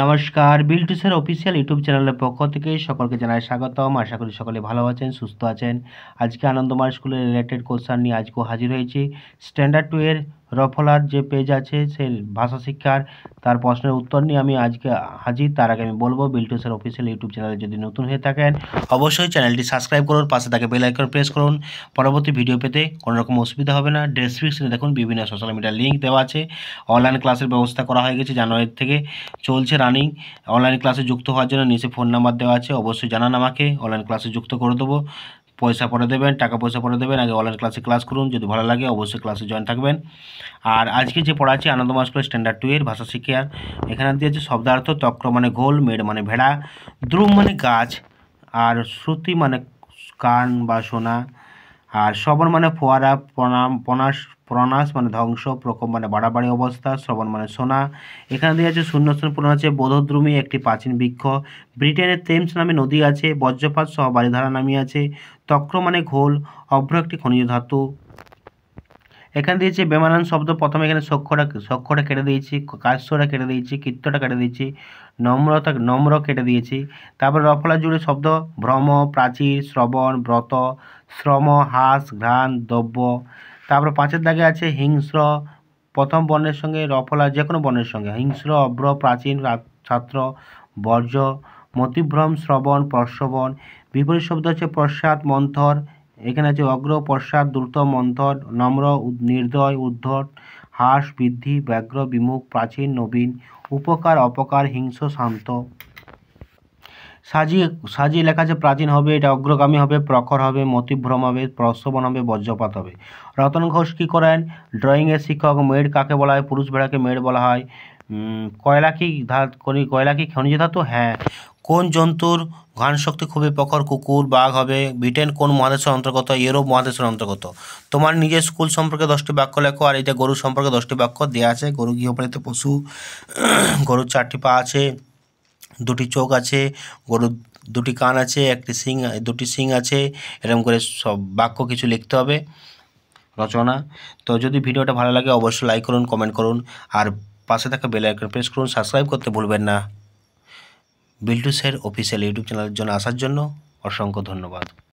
নমস্কার বিলটুসের official YouTube চ্যানেলের পক্ষ থেকে সকলকে জানাই স্বাগতম আশা করি সকলে ভালো আছেন সুস্থ আছেন আজকে আনন্দমার স্কুলের রিলেটেড কোশ্চান নিয়ে আজকেও হাজির হয়েছি স্ট্যান্ডার্ড টু এর রফলার যে পেজ আছে সেই ভাষা শিক্ষার তার প্রশ্নের উত্তর নিয়ে আমি আজকে হাজির তার আগে আমি বলবো বিলটুসের অফিসিয়াল ইউটিউব চ্যানেলে যদি নতুন হয়ে থাকেন অবশ্যই চ্যানেলটি সাবস্ক্রাইব করুন পাশে থাকে বেল আইকন প্রেস করুন পরবর্তী ভিডিও পেতে কোনো রকম অসুবিধা হবে না ডেসক্রিপশনে দেখুন বিভিন্ন সোশ্যাল মিডিয়ার লিঙ্ক দেওয়া আছে অনলাইন ক্লাসের ব্যবস্থা করা হয়ে গেছে জানুয়ারি থেকে চলছে রানিং অনলাইন ক্লাসে যুক্ত হওয়ার জন্য নিচে ফোন নাম্বার দেওয়া আছে অবশ্যই জানান আমাকে অনলাইন ক্লাসে যুক্ত করে দেবো পয়সা পরে দেবেন টাকা পয়সা পরে দেবেন আগে অনলাইন ক্লাসে ক্লাস করুন যদি ভালো লাগে অবশ্যই ক্লাসে জয়েন থাকবেন আর আজকে যে পড়া আছে মাস্কুল স্ট্যান্ডার্ড টু এর ভাষা শিক্ষার এখানে দিয়েছে শব্দার্থ তক্র মানে গোল মেড মানে ভেড়া দ্রুম মানে গাছ আর শ্রুতি মানে কান বা সোনা আর শ্রবণ মানে ফোয়ারা প্রণাম প্রণাস প্রণাস মানে ধ্বংস প্রকম মানে বাড়াবাড়ি অবস্থা শ্রবণ মানে সোনা এখানে দিয়ে আছে শূন্যস্থান পূর্ণ আছে বোধদ্রুমি একটি প্রাচীন বৃক্ষ ব্রিটেনের তেমস নামে নদী আছে বজ্রপাত সহ বাড়িধারা নামিয়ে আছে তক্র মানে ঘোল অভ্র একটি খনিজ ধাতু এখানে দিয়েছি বেমানান শব্দ প্রথমে এখানে সক্ষটা সক্ষটা কেটে দিয়েছি কাশ্যটা কেটে দিয়েছি কীর্তটা কেটে দিয়েছি নম্রতা নম্র কেটে দিয়েছি তারপরে রফলা জুড়ে শব্দ ভ্রম প্রাচীর শ্রবণ ব্রত শ্রম হাস ঘ্রাণ দ্রব্য তারপরে পাঁচের দাগে আছে হিংস্র প্রথম বর্ণের সঙ্গে রফলা যে কোনো বর্ণের সঙ্গে হিংস্র অভ্র প্রাচীন ছাত্র বর্জ্য মতিভ্রম শ্রবণ প্রশ্রবণ বিপরীত শব্দ হচ্ছে পশ্চাৎ মন্থর এখানে আছে অগ্র পশ্চাৎ দ্রুত মন্থর নম্র নির্দয় উদ্ধট হাস বৃদ্ধি ব্যগ্র বিমুখ প্রাচীন নবীন উপকার অপকার হিংস শান্ত সাজিয়ে সাজিয়ে লেখা আছে প্রাচীন হবে এটা অগ্রগামী হবে প্রখর হবে মতিভ্রম হবে প্রশ্রবণ হবে বজ্রপাত হবে রতন ঘোষ কী করেন ড্রয়িংয়ের শিক্ষক মেড কাকে বলা হয় পুরুষ ভেড়াকে মেড বলা হয় কয়লা কি ধাত কয়লা কি খনিজ ধাতু হ্যাঁ কোন জন্তুর শক্তি খুবই প্রখর কুকুর বাঘ হবে ব্রিটেন কোন মহাদেশের অন্তর্গত ইউরোপ মহাদেশের অন্তর্গত তোমার নিজের স্কুল সম্পর্কে দশটি বাক্য লেখো আর এটা গরু সম্পর্কে দশটি বাক্য দেওয়া আছে গরু গৃহপালিত পশু গরুর চারটি পা আছে দুটি চোখ আছে গরুর দুটি কান আছে একটি সিং দুটি সিং আছে এরকম করে সব বাক্য কিছু লিখতে হবে রচনা তো যদি ভিডিওটা ভালো লাগে অবশ্যই লাইক করুন কমেন্ট করুন আর পাশে থাকা বেল আইকন প্রেস করুন সাবস্ক্রাইব করতে ভুলবেন না বিল্টু স্যার অফিসিয়াল ইউটিউব চ্যানেলের জন্য আসার জন্য অসংখ্য ধন্যবাদ